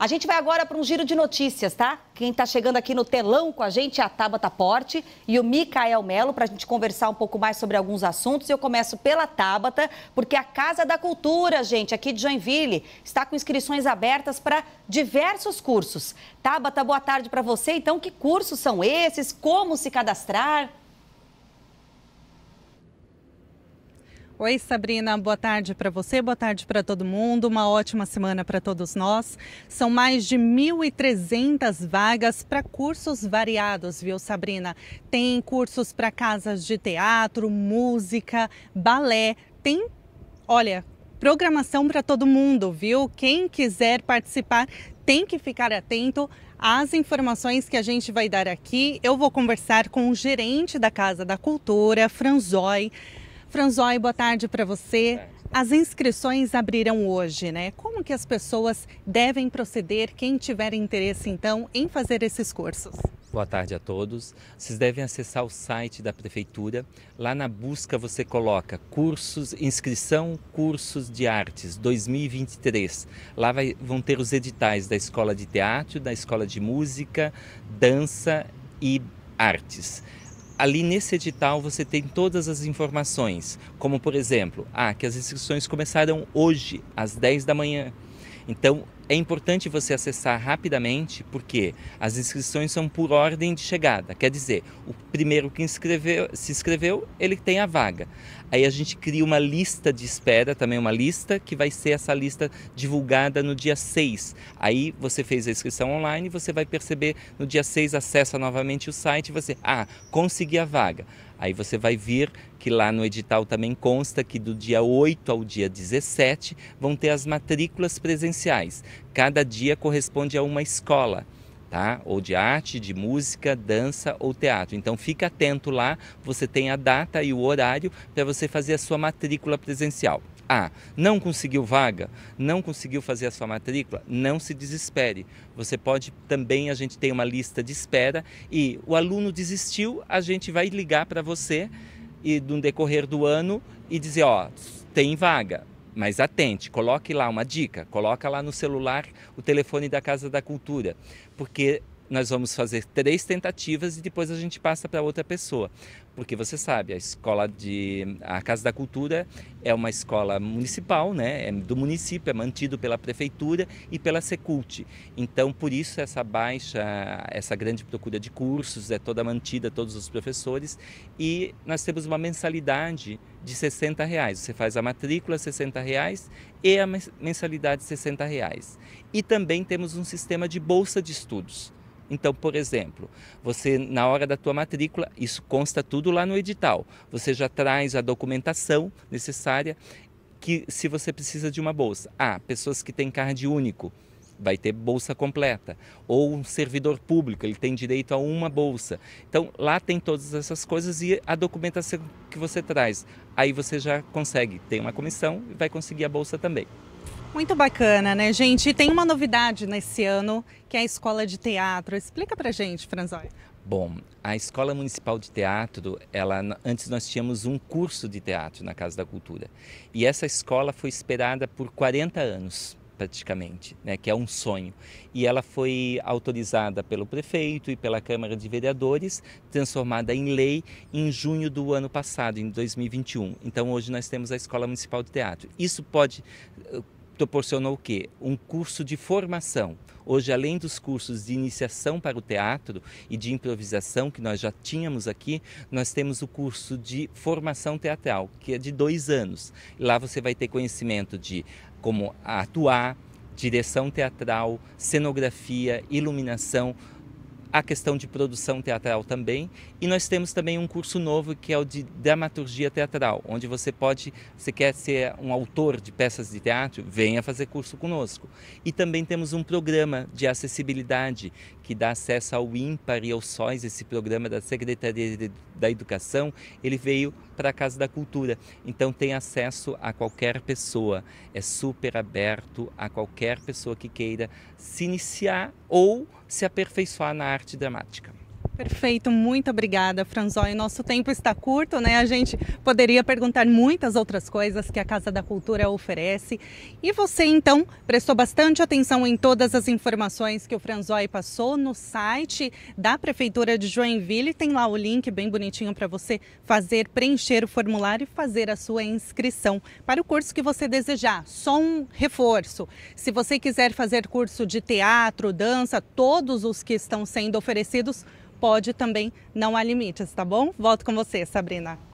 A gente vai agora para um giro de notícias, tá? Quem está chegando aqui no telão com a gente é a Tabata Porte e o Micael Melo para a gente conversar um pouco mais sobre alguns assuntos. Eu começo pela Tabata, porque a Casa da Cultura, gente, aqui de Joinville, está com inscrições abertas para diversos cursos. Tabata, boa tarde para você. Então, que cursos são esses? Como se cadastrar? Oi, Sabrina, boa tarde para você, boa tarde para todo mundo, uma ótima semana para todos nós. São mais de 1.300 vagas para cursos variados, viu, Sabrina? Tem cursos para casas de teatro, música, balé, tem. Olha, programação para todo mundo, viu? Quem quiser participar tem que ficar atento às informações que a gente vai dar aqui. Eu vou conversar com o gerente da Casa da Cultura, Franzói. Franzói, boa tarde para você. As inscrições abriram hoje, né? Como que as pessoas devem proceder, quem tiver interesse, então, em fazer esses cursos? Boa tarde a todos. Vocês devem acessar o site da prefeitura. Lá na busca você coloca cursos, inscrição cursos de artes 2023. Lá vai, vão ter os editais da escola de teatro, da escola de música, dança e artes ali nesse edital você tem todas as informações, como por exemplo, ah, que as inscrições começaram hoje às 10 da manhã. Então, é importante você acessar rapidamente, porque as inscrições são por ordem de chegada. Quer dizer, o primeiro que inscreveu, se inscreveu, ele tem a vaga. Aí a gente cria uma lista de espera, também uma lista, que vai ser essa lista divulgada no dia 6. Aí você fez a inscrição online, você vai perceber no dia 6, acessa novamente o site e você, ah, consegui a vaga. Aí você vai ver que lá no edital também consta que do dia 8 ao dia 17 vão ter as matrículas presenciais. Cada dia corresponde a uma escola. Tá? Ou de arte, de música, dança ou teatro. Então fica atento lá, você tem a data e o horário para você fazer a sua matrícula presencial. A. Ah, não conseguiu vaga, não conseguiu fazer a sua matrícula, não se desespere. Você pode também, a gente tem uma lista de espera e o aluno desistiu, a gente vai ligar para você e no decorrer do ano e dizer, ó, tem vaga, mas atente, coloque lá uma dica, coloca lá no celular o telefone da Casa da Cultura, porque nós vamos fazer três tentativas e depois a gente passa para outra pessoa. Porque você sabe, a escola de. A Casa da Cultura é uma escola municipal, né? É do município, é mantido pela prefeitura e pela Secult. Então, por isso, essa baixa, essa grande procura de cursos é toda mantida, todos os professores. E nós temos uma mensalidade de 60 reais. Você faz a matrícula 60 reais e a mensalidade 60 reais. E também temos um sistema de bolsa de estudos. Então, por exemplo, você na hora da tua matrícula, isso consta tudo lá no edital. Você já traz a documentação necessária que se você precisa de uma bolsa. Ah, pessoas que têm card único, vai ter bolsa completa. Ou um servidor público, ele tem direito a uma bolsa. Então, lá tem todas essas coisas e a documentação que você traz. Aí você já consegue ter uma comissão e vai conseguir a bolsa também. Muito bacana, né, gente? E tem uma novidade nesse ano, que é a Escola de Teatro. Explica pra gente, Franzói. Bom, a Escola Municipal de Teatro, ela antes nós tínhamos um curso de teatro na Casa da Cultura. E essa escola foi esperada por 40 anos praticamente, né, que é um sonho. E ela foi autorizada pelo prefeito e pela Câmara de Vereadores, transformada em lei em junho do ano passado, em 2021. Então hoje nós temos a Escola Municipal de Teatro. Isso pode proporcionou o quê? Um curso de formação. Hoje, além dos cursos de iniciação para o teatro e de improvisação que nós já tínhamos aqui, nós temos o curso de formação teatral, que é de dois anos. Lá você vai ter conhecimento de como atuar, direção teatral, cenografia, iluminação a questão de produção teatral também. E nós temos também um curso novo que é o de dramaturgia teatral, onde você pode, se quer ser um autor de peças de teatro, venha fazer curso conosco. E também temos um programa de acessibilidade que dá acesso ao Impar e aos sóis. Esse programa da Secretaria da Educação, ele veio para a Casa da Cultura. Então tem acesso a qualquer pessoa. É super aberto a qualquer pessoa que queira se iniciar ou se aperfeiçoar na arte dramática. Perfeito, muito obrigada, Franzói. Nosso tempo está curto, né? A gente poderia perguntar muitas outras coisas que a Casa da Cultura oferece. E você, então, prestou bastante atenção em todas as informações que o Franzói passou no site da Prefeitura de Joinville. Tem lá o link bem bonitinho para você fazer, preencher o formulário e fazer a sua inscrição para o curso que você desejar. Só um reforço. Se você quiser fazer curso de teatro, dança, todos os que estão sendo oferecidos, pode também, não há limites, tá bom? Volto com você, Sabrina.